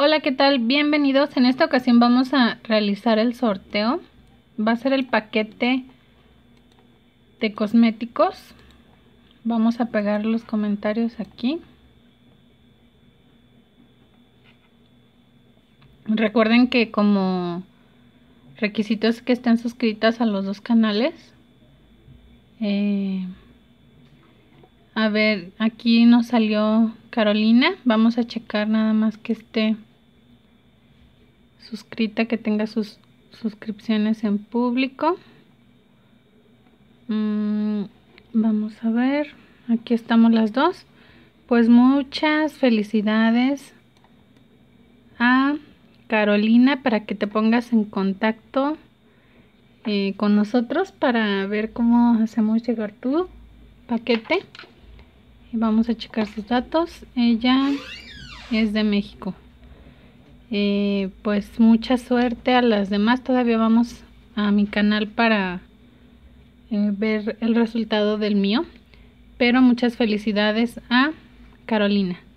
Hola, ¿qué tal? Bienvenidos. En esta ocasión vamos a realizar el sorteo. Va a ser el paquete de cosméticos. Vamos a pegar los comentarios aquí. Recuerden que como requisitos que estén suscritas a los dos canales. Eh, a ver, aquí nos salió Carolina. Vamos a checar nada más que esté suscrita que tenga sus suscripciones en público. Mm, vamos a ver, aquí estamos las dos. Pues muchas felicidades a Carolina para que te pongas en contacto eh, con nosotros para ver cómo hacemos llegar tu paquete. Y vamos a checar sus datos. Ella es de México. Eh, pues mucha suerte a las demás. Todavía vamos a mi canal para eh, ver el resultado del mío. Pero muchas felicidades a Carolina.